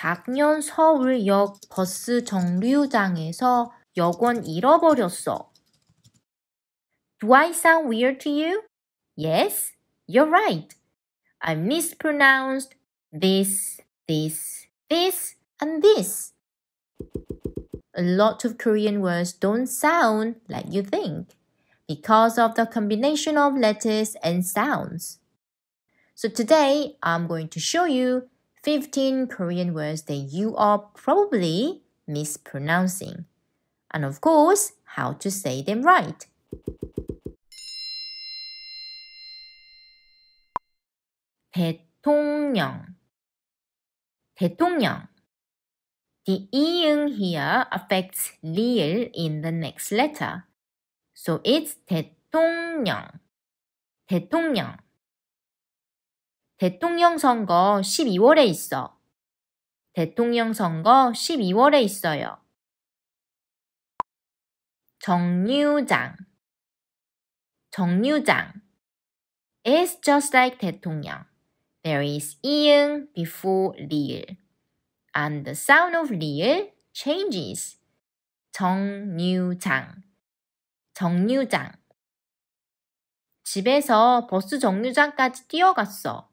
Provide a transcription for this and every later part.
작년 서울역 버스 정류장에서 여권 잃어버렸어. Do I sound weird to you? Yes, you're right. I mispronounced this, this, this, and this. A lot of Korean words don't sound like you think because of the combination of letters and sounds. So today I'm going to show you 15 Korean words that you are probably mispronouncing. And of course, how to say them right. 대통령 대통령 The 이응 here affects l in the next letter. So it's 대통령 대통령 대통령 선거 12월에 있어. 대통령 선거 12월에 있어요. 정류장 정류장 is just like 대통령. There is 이응 before 리 And the sound of 리 changes. 정류장 정류장 집에서 버스 정류장까지 뛰어갔어.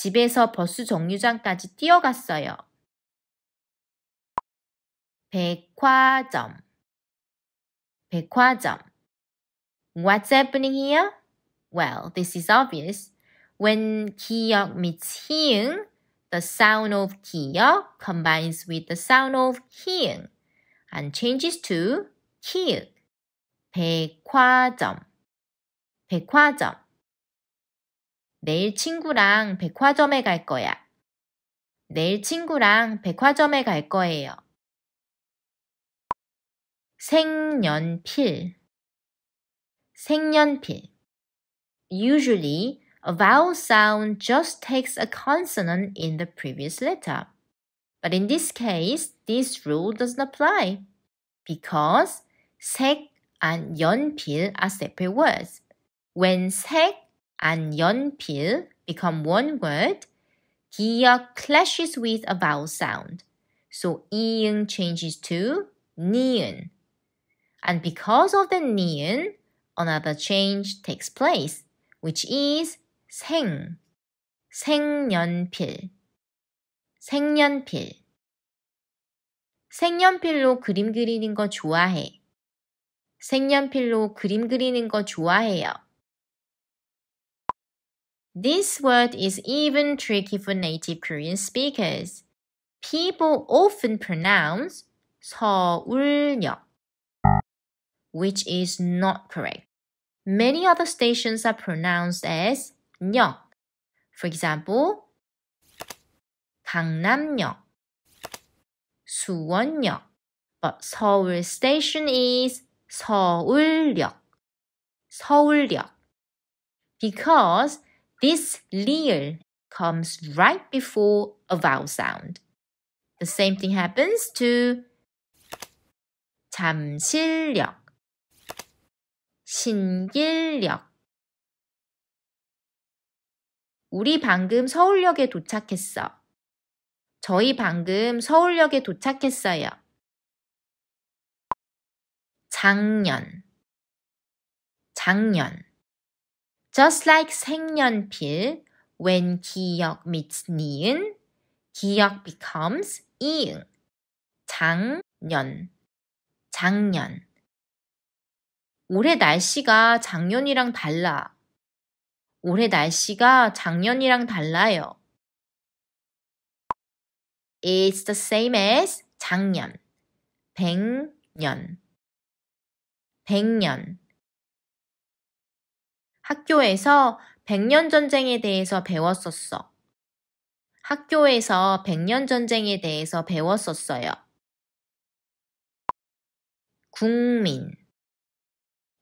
집에서 버스 정류장까지 뛰어갔어요. 백화점 백화점 What's happening here? Well, this is obvious. When 기역 meets 희응, the sound of 기역 combines with the sound of 희응 and changes to 키읔. 백화점 백화점 내일 친구랑 백화점에 갈 거야. 내일 친구랑 백화점에 갈 거예요. 생년필 생년필 Usually, a vowel sound just takes a consonant in the previous letter. But in this case, this rule doesn't apply because 색 and 연필 are separate words. When 색 and 연필 become one word. 기역 clashes with a vowel sound. So 이응 changes to 니은. And because of the 니은, another change takes place, which is 생. 생연필. 색연필. 색연필로 그림 그리는 거 좋아해. 색연필로 그림 그리는 거 좋아해요. This word is even tricky for native Korean speakers. People often pronounce 서울역, which is not correct. Many other stations are pronounced as 역. For example, 강남역, 수원역, but 서울 station is 서울역, 서울역. Because This leer comes right before a vowel sound. The same thing happens to 잠실력신길력 우리 방금 서울역에 도착했어. 저희 방금 서울역에 도착했어요. 작년, 작년. Just like 색연필, when 기역 meets 니은, 기역 becomes 이응. 작년, 작년. 올해 날씨가 작년이랑 달라. 올해 날씨가 작년이랑 달라요. It's the same as 작년, 백년, 백년. 학교에서 백년 전쟁에 대해서 배웠었어. 학교에서 백년 전쟁에 대해서 배웠었어요. 국민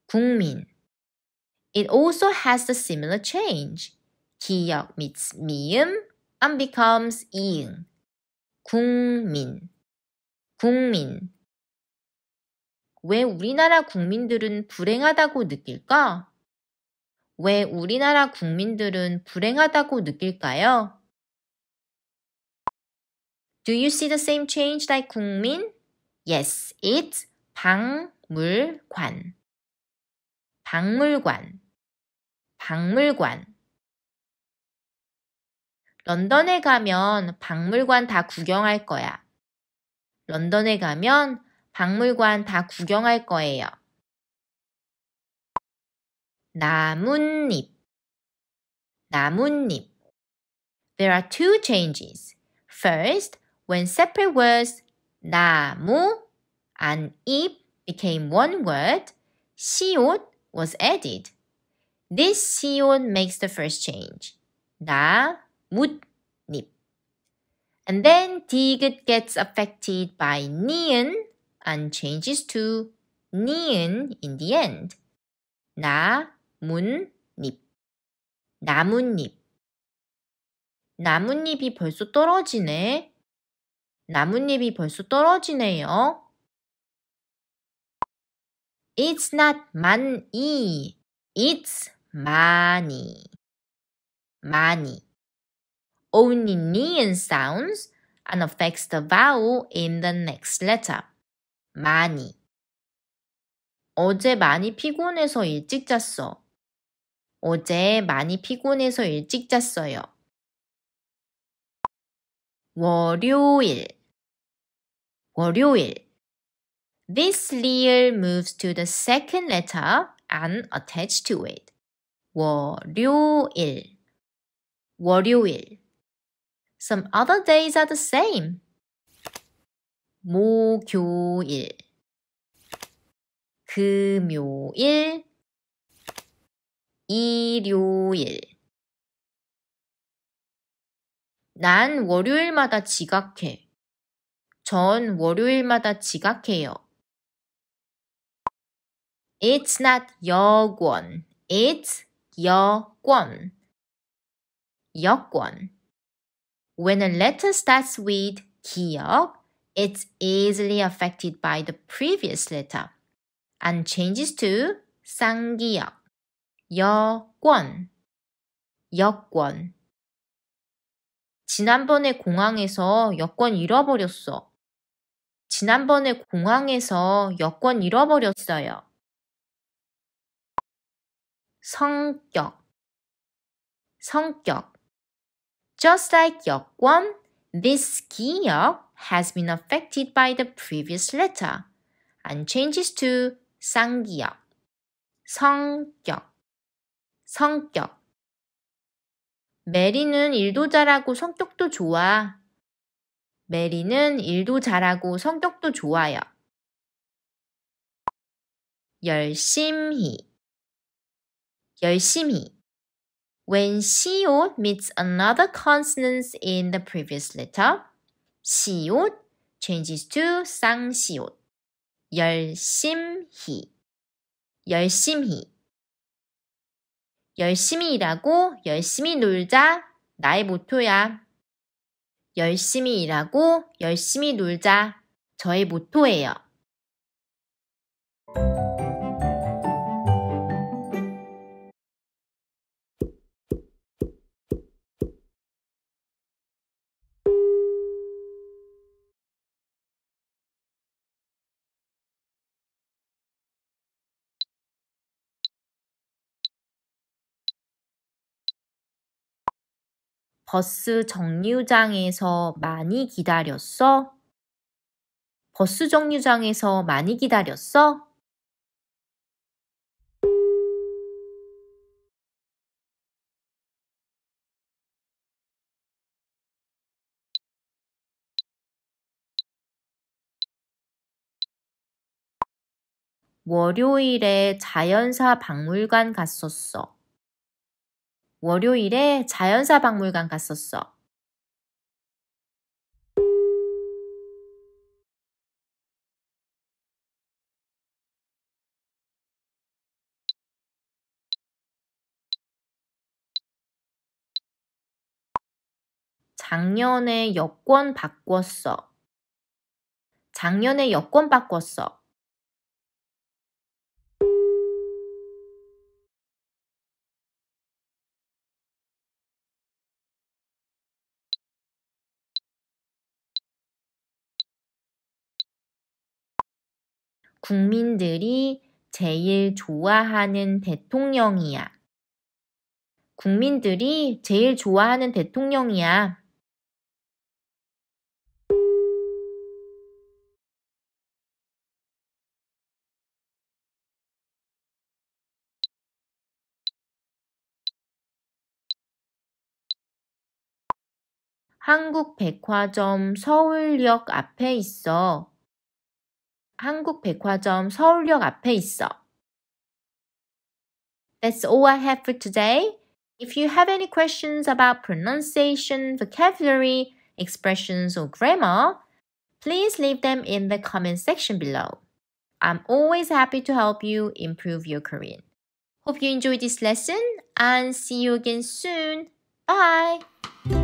국민 It also has t similar change. 기역 meets 미음 and becomes 이응. 국민 국민 왜 우리나라 국민들은 불행하다고 느낄까? 왜 우리나라 국민들은 불행하다고 느낄까요? Do you see the same change like 국민? Yes, it's 박물관. 박물관. 박물관. 런던에 가면 박물관 다 구경할 거야. 런던에 가면 박물관 다 구경할 거예요. 나뭇잎 나뭇잎 There are two changes. First, when separate words 나무 and 잎 became one word, 시옷 was added. This 시옷 makes the first change. 나뭇잎 And then 디귿 gets affected by 니은 and changes to 니은 in the end. 나 문잎 나뭇잎 나뭇잎이 벌써 떨어지네. 나뭇잎이 벌써 떨어지네요. It's not 많이. It's 많이. 많이. Only neon sounds and affects the vowel in the next letter. 많이. 어제 많이 피곤해서 일찍 잤어. 어제 많이 피곤해서 일찍 잤어요. 월요일 월요일 This 리을 moves to the second letter and attached to it. 월요일 월요일 Some other days are the same. 목요일 금요일 일요일 난 월요일마다 지각해. 전 월요일마다 지각해요. It's not 여권. It's 여권. 여권. When a letter starts with 기억, it's easily affected by the previous letter and changes to 쌍기역. 여권, 여권. 지난번에 공항에서 여권 잃어버렸어. 지난번에 공항에서 여권 잃어버렸어요. 성격, 성격. Just like 여권, this 기억 has been affected by the previous letter and changes to 쌍기역, 성격. 성격. 메리는 일도 잘하고 성격도 좋아. 메리는 일도 잘하고 성격도 좋아요. 열심히. 열심히. When 시옷 meets another consonant in the previous letter, 시옷 changes to 쌍시옷. 열심히. 열심히. 열심히 일하고 열심히 놀자. 나의 모토야. 열심히 일하고 열심히 놀자. 저의 모토예요. 버스 정류장에서 많이 기다렸어? 버스 정류장에서 많이 기다렸어? 월요일에 자연사 박물관 갔었어. 월요일에 자연사 박물관 갔었어. 작년에 여권 바꿨어. 작년에 여권 바꿨어. 국민들이 제일 좋아하는 대통령이야. 국민들이 제일 좋아하는 대통령이야. 한국백화점 서울역 앞에 있어. 백화점 서울역 앞에 있어. That's all I have for today. If you have any questions about pronunciation, vocabulary, expressions, or grammar, please leave them in the comment section below. I'm always happy to help you improve your Korean. Hope you enjoyed this lesson and see you again soon. Bye!